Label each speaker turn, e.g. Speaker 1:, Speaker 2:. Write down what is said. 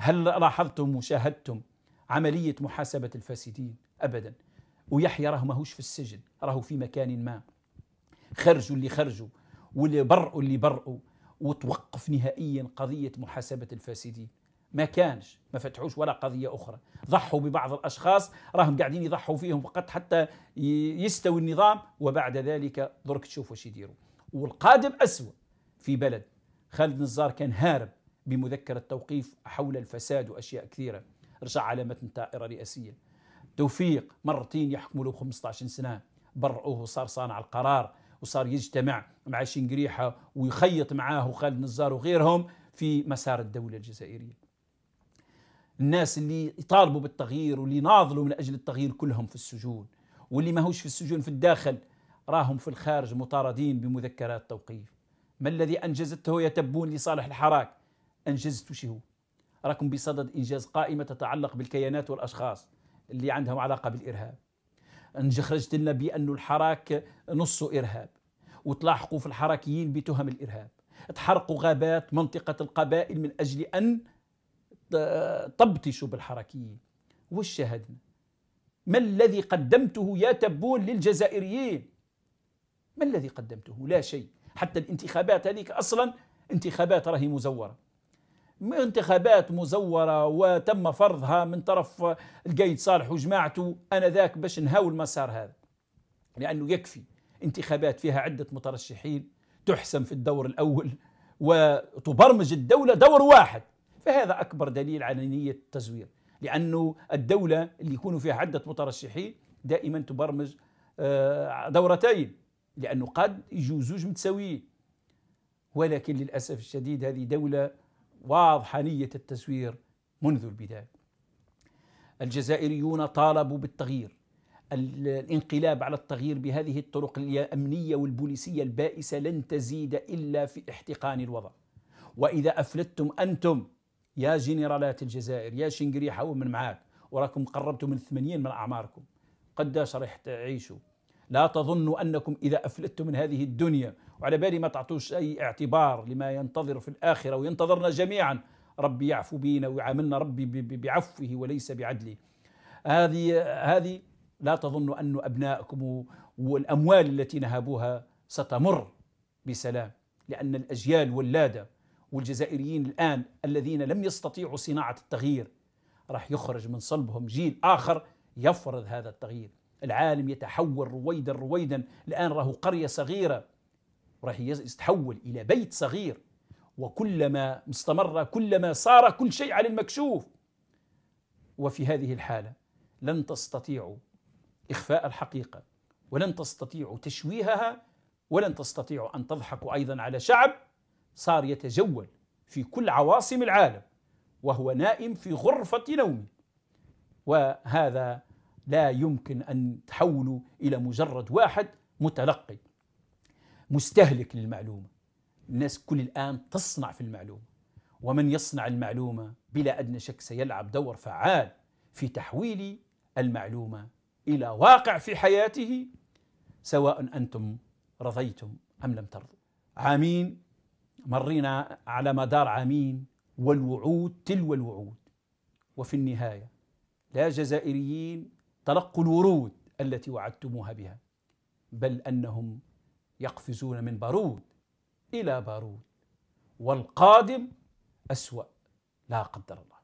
Speaker 1: هل لاحظتم وشاهدتم عملية محاسبة الفاسدين أبدا ويحيى راه ماهوش في السجن راهو في مكان ما خرجوا اللي خرجوا واللي برئوا اللي برئوا وتوقف نهائيا قضية محاسبة الفاسدين ما كانش ما فتحوش ولا قضية أخرى ضحوا ببعض الأشخاص راهم قاعدين يضحوا فيهم فقط حتى يستوي النظام وبعد ذلك درك تشوفوا واش يديروا والقادم أسوأ في بلد خالد نزار كان هارب بمذكرة توقيف حول الفساد وأشياء كثيرة رجع على متن طائرة رئاسية توفيق مرتين يحكموا له 15 سنة برعوه وصار صانع القرار وصار يجتمع مع شنقريحة ويخيط معاه وخالد نزار وغيرهم في مسار الدولة الجزائرية الناس اللي يطالبوا بالتغيير واللي ناضلوا من أجل التغيير كلهم في السجون واللي ما هوش في السجون في الداخل راهم في الخارج مطاردين بمذكرات توقيف ما الذي أنجزته يتبون لصالح الحراك انجزتوا شي هو راكم بصدد إنجاز قائمة تتعلق بالكيانات والأشخاص اللي عندهم علاقة بالإرهاب أنج خرجت لنا بانه الحراك نص إرهاب وتلاحقوا في الحركيين بتهم الإرهاب تحرقوا غابات منطقة القبائل من أجل أن تبطشوا بالحركيين وش شاهدنا ما الذي قدمته يا تبون للجزائريين ما الذي قدمته لا شيء حتى الانتخابات هذيك أصلا انتخابات راهي مزورة انتخابات مزورة وتم فرضها من طرف القايد صالح وجماعته أنذاك باش نهاو المسار هذا لأنه يكفي انتخابات فيها عدة مترشحين تحسم في الدور الأول وتبرمج الدولة دور واحد فهذا أكبر دليل على نية التزوير لأنه الدولة اللي يكونوا فيها عدة مترشحين دائما تبرمج آه، دورتين لأنه قد يجوزوج متساويين ولكن للأسف الشديد هذه دولة واضحه نيه التزوير منذ البدايه. الجزائريون طالبوا بالتغيير الانقلاب على التغيير بهذه الطرق الامنيه والبوليسيه البائسه لن تزيد الا في احتقان الوضع. واذا افلتتم انتم يا جنرالات الجزائر يا شنقريحه ومن معاك وراكم قربتوا من 80 من اعماركم قداش راح تعيشوا لا تظنوا أنكم إذا أفلتم من هذه الدنيا وعلى بالي ما تعطوش أي اعتبار لما ينتظر في الآخرة وينتظرنا جميعا ربي يعفو بينا ويعاملنا ربي بعفوه وليس بعدله هذه هذه لا تظنوا أن أبنائكم والأموال التي نهبوها ستمر بسلام لأن الأجيال واللادة والجزائريين الآن الذين لم يستطيعوا صناعة التغيير راح يخرج من صلبهم جيل آخر يفرض هذا التغيير العالم يتحول رويدا رويدا الآن راه قرية صغيرة راه يتحول إلى بيت صغير وكلما استمر كلما صار كل شيء على المكشوف وفي هذه الحالة لن تستطيعوا إخفاء الحقيقة ولن تستطيعوا تشويهها ولن تستطيعوا أن تضحكوا أيضا على شعب صار يتجول في كل عواصم العالم وهو نائم في غرفة نومه وهذا لا يمكن أن تحولوا إلى مجرد واحد متلقي مستهلك للمعلومة الناس كل الآن تصنع في المعلومة ومن يصنع المعلومة بلا أدنى شك سيلعب دور فعال في تحويل المعلومة إلى واقع في حياته سواء أنتم رضيتم أم لم ترضوا عامين مرينا على مدار عامين والوعود تلو الوعود وفي النهاية لا جزائريين تلقوا الورود التي وعدتموها بها بل انهم يقفزون من بارود الى بارود والقادم اسوا لا قدر الله